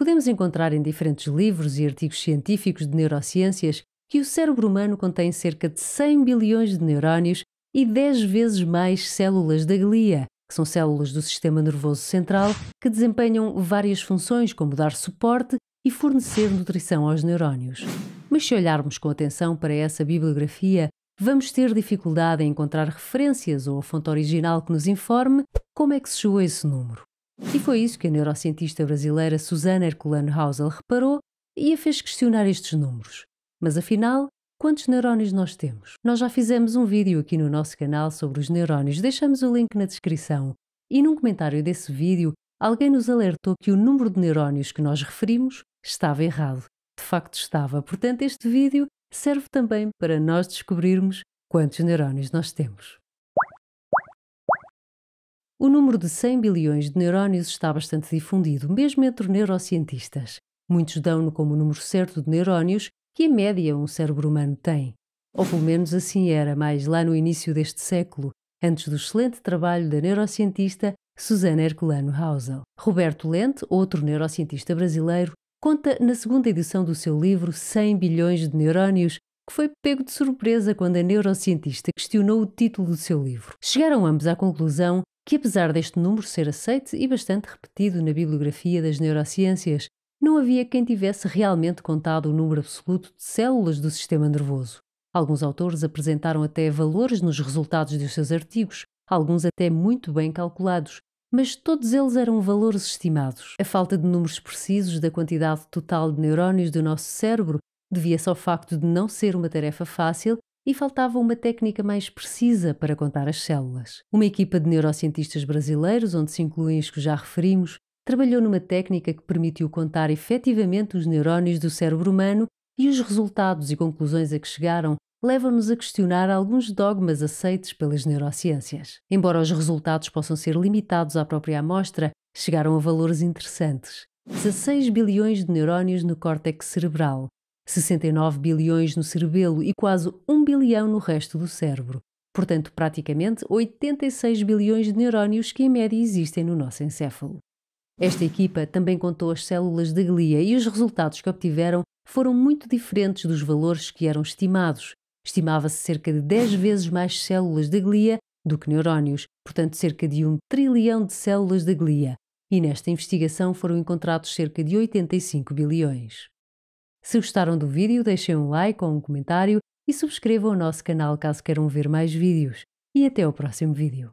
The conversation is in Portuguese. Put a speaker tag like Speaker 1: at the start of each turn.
Speaker 1: podemos encontrar em diferentes livros e artigos científicos de neurociências que o cérebro humano contém cerca de 100 bilhões de neurónios e 10 vezes mais células da glia, que são células do sistema nervoso central que desempenham várias funções, como dar suporte e fornecer nutrição aos neurónios. Mas se olharmos com atenção para essa bibliografia, vamos ter dificuldade em encontrar referências ou a fonte original que nos informe como é que se chegou a esse número. E foi isso que a neurocientista brasileira Susana Herculano Hausel reparou e a fez questionar estes números. Mas afinal, quantos neurónios nós temos? Nós já fizemos um vídeo aqui no nosso canal sobre os neurónios, deixamos o link na descrição. E num comentário desse vídeo, alguém nos alertou que o número de neurónios que nós referimos estava errado. De facto, estava. Portanto, este vídeo serve também para nós descobrirmos quantos neurónios nós temos. O número de 100 bilhões de neurónios está bastante difundido, mesmo entre neurocientistas. Muitos dão-no como o número certo de neurónios que, em média, um cérebro humano tem. Ou pelo menos assim era mais lá no início deste século, antes do excelente trabalho da neurocientista Susana Herculano Hausel. Roberto Lente, outro neurocientista brasileiro, conta na segunda edição do seu livro 100 bilhões de neurónios que foi pego de surpresa quando a neurocientista questionou o título do seu livro. Chegaram ambos à conclusão que apesar deste número ser aceite e bastante repetido na bibliografia das neurociências, não havia quem tivesse realmente contado o número absoluto de células do sistema nervoso. Alguns autores apresentaram até valores nos resultados dos seus artigos, alguns até muito bem calculados, mas todos eles eram valores estimados. A falta de números precisos da quantidade total de neurónios do nosso cérebro devia-se ao facto de não ser uma tarefa fácil e faltava uma técnica mais precisa para contar as células. Uma equipa de neurocientistas brasileiros, onde se incluem os que já referimos, trabalhou numa técnica que permitiu contar efetivamente os neurónios do cérebro humano e os resultados e conclusões a que chegaram levam-nos a questionar alguns dogmas aceitos pelas neurociências. Embora os resultados possam ser limitados à própria amostra, chegaram a valores interessantes. 16 bilhões de neurónios no córtex cerebral, 69 bilhões no cerebelo e quase 1 bilhão no resto do cérebro. Portanto, praticamente 86 bilhões de neurónios que em média existem no nosso encéfalo. Esta equipa também contou as células da glia e os resultados que obtiveram foram muito diferentes dos valores que eram estimados. Estimava-se cerca de 10 vezes mais células da glia do que neurónios, portanto, cerca de um trilhão de células da glia. E nesta investigação foram encontrados cerca de 85 bilhões. Se gostaram do vídeo, deixem um like ou um comentário e subscrevam o nosso canal caso queiram ver mais vídeos. E até o próximo vídeo.